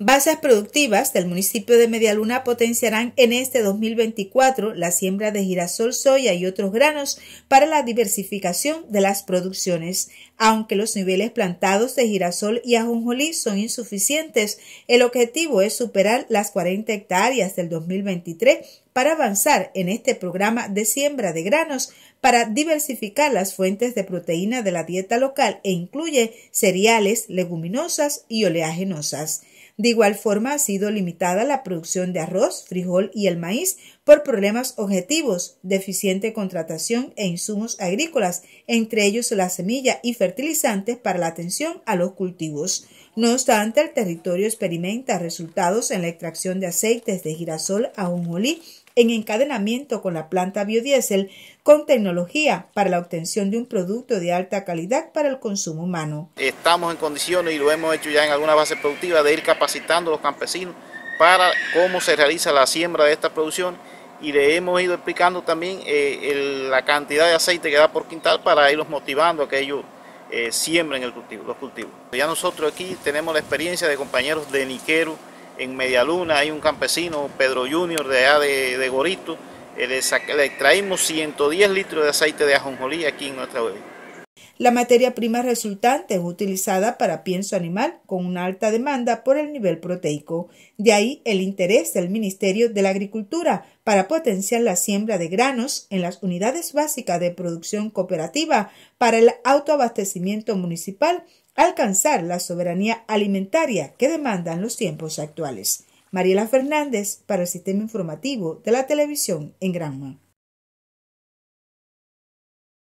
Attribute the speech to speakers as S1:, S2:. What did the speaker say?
S1: Bases productivas del municipio de Medialuna potenciarán en este 2024 la siembra de girasol, soya y otros granos para la diversificación de las producciones. Aunque los niveles plantados de girasol y ajonjolí son insuficientes, el objetivo es superar las 40 hectáreas del 2023 para avanzar en este programa de siembra de granos para diversificar las fuentes de proteína de la dieta local e incluye cereales, leguminosas y oleaginosas. De igual forma, ha sido limitada la producción de arroz, frijol y el maíz por problemas objetivos, deficiente contratación e insumos agrícolas, entre ellos la semilla y fertilizantes para la atención a los cultivos. No obstante, el territorio experimenta resultados en la extracción de aceites de girasol, a un molí en encadenamiento con la planta biodiesel con tecnología para la obtención de un producto de alta calidad para el consumo humano.
S2: Estamos en condiciones y lo hemos hecho ya en alguna base productiva de ir capacitando a los campesinos para cómo se realiza la siembra de esta producción y le hemos ido explicando también eh, la cantidad de aceite que da por quintal para irlos motivando a que ellos eh, siembren el cultivo, los cultivos. Ya nosotros aquí tenemos la experiencia de compañeros de Niquero, en Medialuna hay un campesino, Pedro Junior, de allá de, Gorito, eh, le, extraímos 110 litros de aceite de ajonjolí aquí en nuestra bebida.
S1: La materia prima resultante es utilizada para pienso animal con una alta demanda por el nivel proteico. De ahí el interés del Ministerio de la Agricultura para potenciar la siembra de granos en las unidades básicas de producción cooperativa para el autoabastecimiento municipal alcanzar la soberanía alimentaria que demandan los tiempos actuales. Mariela Fernández para el Sistema Informativo de la Televisión en Granma.